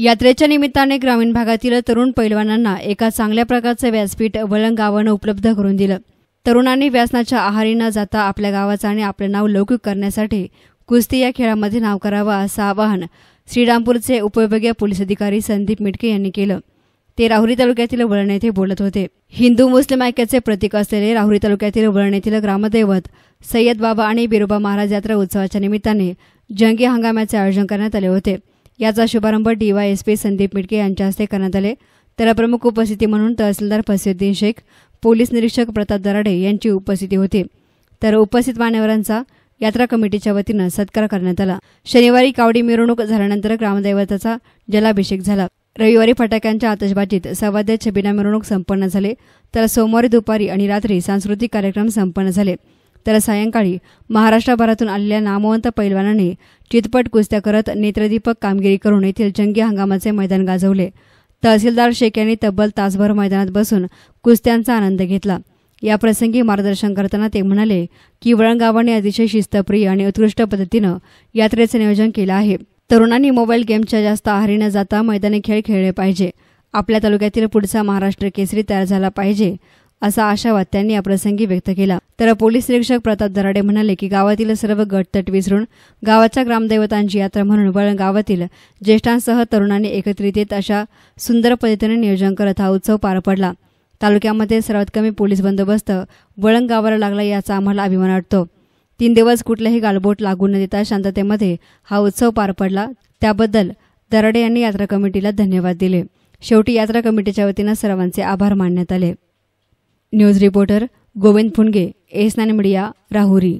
यात्रेच्या निमित्ताने ग्रामीण भागातील तरुण पैलवानांना एका चांगल्या प्रकारचं व्यासपीठ वलंग गावानं उपलब्ध करून दिलं तरुणांनी व्यासनाच्या आहारी न जाता आपल्या गावाचं आणि आपलं नाव लौकिक करण्यासाठी कुस्ती या खेळामध्ये नाव करावं असं आवाहन श्रीरामपूरचे उपविभागीय पोलीस अधिकारी संदीप मिटके यांनी केलं ते राहुरी तालुक्यातील वळण येथे बोलत होते हिंदू मुस्लिम ऐक्याचे प्रतीक असलेले राहुरी तालुक्यातील वळण येथील ग्रामदैवत सय्यद बाबा आणि बिरोबा महाराज यात्रा उत्सवाच्या निमित्ताने जंगी हंगामाचे आयोजन करण्यात आले होते याचा शुभारंभ पी संदीप मिटके यांच्या हस्ते करण्यात आले तर प्रमुख उपस्थिती म्हणून तहसीलदार फसिउद्दीन शेख पोलीस निरीक्षक प्रताप दराडे यांची उपस्थिती होती तर उपस्थित मान्यवरांचा यात्रा कमिटीच्या वतीनं सत्कार करण्यात आला शनिवारी कावडी मिरवणूक झाल्यानंतर ग्रामदैवताचा जलाभिषेक झाला रविवारी फटाक्यांच्या आतषबाजीत सवाद्य छबिना मिरवणूक संपन्न झाले तर सोमवारी दुपारी आणि रात्री सांस्कृतिक कार्यक्रम संपन्न झाले तर सायंकाळी महाराष्ट्रभरातून आलेल्या नामवंत पैलवानाने चितपट कुस्त्या करत नेत्रदीपक कामगिरी करून येथील जंगी हंगामाचे मैदान गाजवले तहसीलदार शेख यांनी तब्बल तासभर मैदानात बसून कुस्त्यांचा आनंद घेतला याप्रसंगी मार्गदर्शन करताना ते म्हणाले की वळणगावाने अतिशय शिस्तप्रिय आणि उत्कृष्ट पद्धतीनं यात्रेचं नियोजन केलं आहे तरुणांनी मोबाईल गेमच्या जास्त आहारी न जाता मैदानी खेळ खेळले पाहिजे आपल्या तालुक्यातील पुढचा महाराष्ट्र केसरी तयार झाला पाहिजे असा आशावाद त्यांनी याप्रसंगी व्यक्त केला तर पोलीस निरीक्षक प्रताप दराडे म्हणाले की गावातील सर्व गट तट विसरून गावाच्या ग्रामदैवतांची यात्रा म्हणून वळण गावातील ज्येष्ठांसह तरुणांनी एकत्रित येत अशा सुंदर पद्धतीने नियोजन करत हा उत्सव पार पडला तालुक्यामध्ये सर्वात कमी पोलीस बंदोबस्त वळण गावाला लागला याचा आम्हाला अभिमान वाटतो तीन दिवस कुठलाही गालबोट लागू न देता शांततेमध्ये हा उत्सव पार पडला त्याबद्दल दराडे यांनी यात्रा कमिटीला धन्यवाद दिले शेवटी यात्रा कमिटीच्या वतीनं सर्वांचे आभार मानण्यात आले न्यूज रिपोर्टर गोविंद फुंडगे नाने मीडिया राहुरी